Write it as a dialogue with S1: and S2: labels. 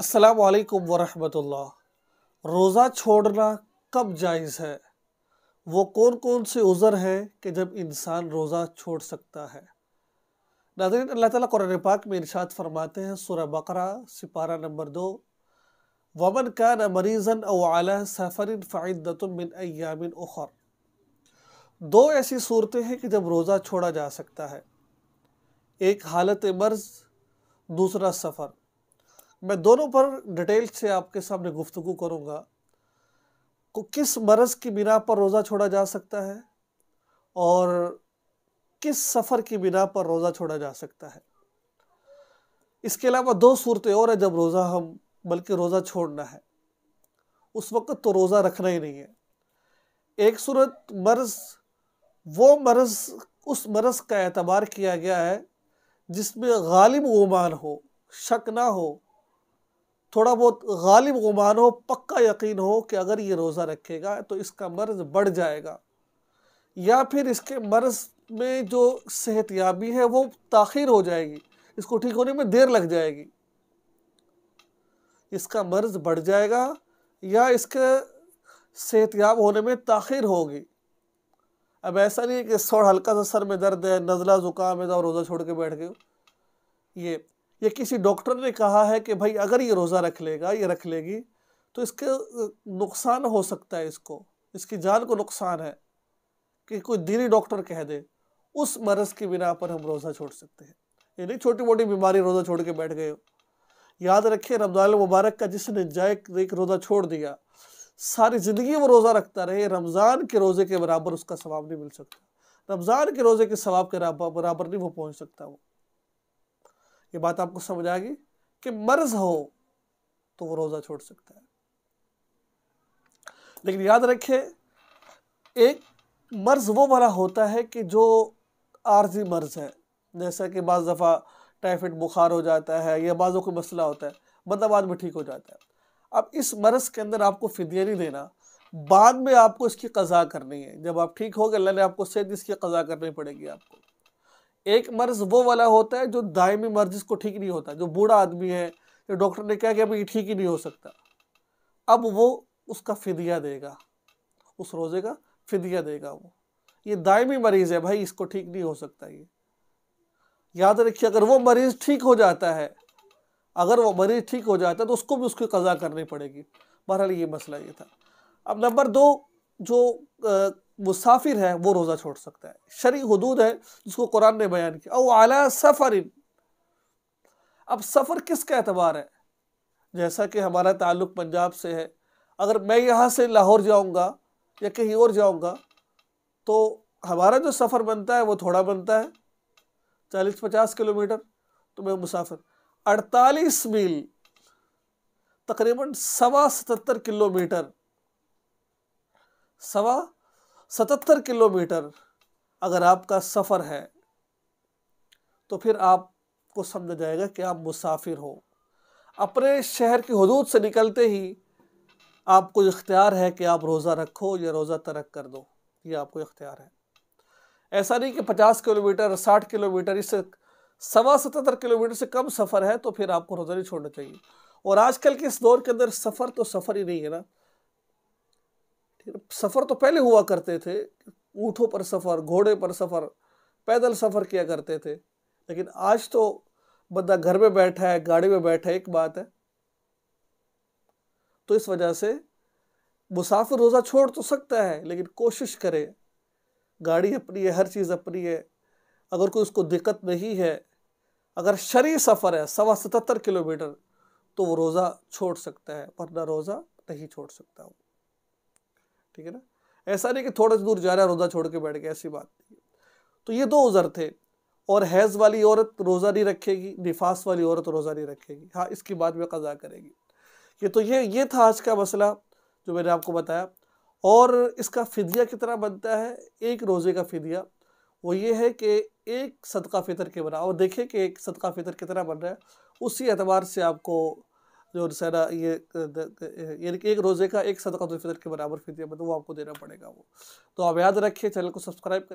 S1: असलकम वरहमतुल्ला रोज़ा छोड़ना कब जायज़ है वो कौन कौन से उज़र हैं कि जब इंसान रोज़ा छोड़ सकता है नाजरीन अल्लाह ताला कुरान पाक में इरशाद फरमाते हैं सूरह बकरा सिपारा नंबर दो वमन का न मरीज़न अला सफ़रिन फ़ाइदतमिन अयामिन उखर दो ऐसी सूरतें हैं कि जब रोज़ा छोड़ा जा सकता है एक हालत मर्ज़ दूसरा सफ़र मैं दोनों पर डिटेल से आपके सामने गुफ्तु करूँगा को किस मरज़ की बिना पर रोज़ा छोड़ा जा सकता है और किस सफ़र की बिना पर रोज़ा छोड़ा जा सकता है इसके अलावा दो सूरतें और हैं जब रोज़ा हम बल्कि रोज़ा छोड़ना है उस वक़्त तो रोज़ा रखना ही नहीं है एक सूरत मर्ज़ वो मर्ज़ उस मर्ज़ का एतबार किया गया है जिसमें गालिब गुमान हो शक ना हो थोड़ा बहुत गालिब गुमान हो पक्का यकीन हो कि अगर ये रोज़ा रखेगा तो इसका मर्ज़ बढ़ जाएगा या फिर इसके मर्ज़ में जो सेहत याबी है वो ताखिर हो जाएगी इसको ठीक होने में देर लग जाएगी इसका मर्ज़ बढ़ जाएगा या इसके सेहतियाब होने में ताखिर होगी अब ऐसा नहीं है कि सौ हल्का सा सर में दर्द है नज़ला ज़ुकाम है और तो रोज़ा छोड़ के बैठ गए ये ये किसी डॉक्टर ने कहा है कि भाई अगर ये रोज़ा रख लेगा ये रख लेगी तो इसके नुकसान हो सकता है इसको इसकी जान को नुकसान है कि कोई दीनी डॉक्टर कह दे उस मरज़ की बिना पर हम रोज़ा छोड़ सकते हैं ये नहीं छोटी मोटी बीमारी रोज़ा छोड़ के बैठ गए हो याद रखिए रमज़ान मुबारक का जिसने जाए एक रोज़ा छोड़ दिया सारी ज़िंदगी वो रोज़ा रखता रहे रमज़ान के रोज़े के बराबर उसका सवाब नहीं मिल सकता रमज़ान के रोज़े के सवाब के बराबर नहीं वो पहुँच सकता वो ये बात आपको समझ आ गई कि मर्ज हो तो वो रोज़ा छोड़ सकता है लेकिन याद रखें एक मर्ज वो वाला होता है कि जो आर्जी मर्ज है जैसा कि बज़ दफ़ा टाइफाइड बुखार हो जाता है या बाज़ों कोई मसला होता है बंदा मतलब बाद में ठीक हो जाता है अब इस मर्ज़ के अंदर आपको फिदिया नहीं देना बाद में आपको इसकी कज़ा करनी है जब आप ठीक हो गए अल्लाह ने आपको सेहत इसकी कज़ा करनी पड़ेगी आपको एक मर्ज वो वाला होता है जो दायमी मर्ज को ठीक नहीं होता जो बूढ़ा आदमी है जो डॉक्टर ने कहा कि अब ये ठीक ही नहीं हो सकता अब वो उसका फिदिया देगा उस रोज़े का फिदिया देगा वो ये दायमी मरीज़ है भाई इसको ठीक नहीं हो सकता ये याद रखिए अगर वो मरीज़ ठीक हो जाता है अगर वो मरीज़ ठीक हो जाता है तो उसको भी उसकी कज़ा करनी पड़ेगी बहरहाल ये मसला ये था अब नंबर दो जो मुसाफिर है वो रोज़ा छोड़ सकता है शरी हदूद है जिसको कुरान ने बयान किया और अला सफ़र अब सफ़र किसका एतबार है जैसा कि हमारा ताल्लुक़ पंजाब से है अगर मैं यहाँ से लाहौर जाऊँगा या कहीं और जाऊँगा तो हमारा जो सफ़र बनता है वो थोड़ा बनता है चालीस पचास किलोमीटर तो मैं मुसाफिर अड़तालीस मील तकरीबन सवा सतर किलोमीटर सवा सतहत्तर किलोमीटर अगर आपका सफ़र है तो फिर आपको समझा जाएगा कि आप मुसाफिर हो अपने शहर की हदूद से निकलते ही आपको इख्तियार है कि आप रोज़ा रखो या रोज़ा तरक कर दो ये आपको इख्तियार है ऐसा नहीं कि पचास किलोमीटर साठ किलोमीटर इससे सवा सतहत्तर किलोमीटर से कम सफ़र है तो फिर आपको रोज़ा नहीं छोड़ना चाहिए और आजकल के इस दौर के अंदर सफ़र तो सफ़र ही नहीं है ना सफ़र तो पहले हुआ करते थे ऊँटों पर सफ़र घोड़े पर सफ़र पैदल सफ़र किया करते थे लेकिन आज तो बंदा घर में बैठा है गाड़ी में बैठा है एक बात है तो इस वजह से मुसाफिर रोज़ा छोड़ तो सकता है लेकिन कोशिश करे गाड़ी अपनी है हर चीज़ अपनी है अगर कोई उसको दिक्कत नहीं है अगर शरीर सफ़र है सवा सतहत्तर किलोमीटर तो वो रोज़ा छोड़ सकता है वरना रोज़ा नहीं छोड़ सकता वो ठीक है ना ऐसा नहीं कि थोड़ा सा दूर जा रहा है रोज़ा छोड़ के बैठ गया ऐसी बात नहीं तो ये दो उज़र थे और हैज़ वाली औरत रोज़ा नहीं रखेगी निफास वाली औरत रोज़ा नहीं रखेगी हाँ इसकी बात में कज़ा करेगी ये तो ये ये था आज का मसला जो मैंने आपको बताया और इसका फिदिया कितना बनता है एक रोज़े का फिदिया वो ये है कि एक सदका फितर के बना और देखें कि एक सदका फितर कितना बन रहा है उसी एतबार से आपको जो सैरा ये यानी कि एक रोज़े का एक तो फितर के बराबर फितर मतलब वो आपको देना पड़ेगा वो तो आप याद रखिए चैनल को सब्सक्राइब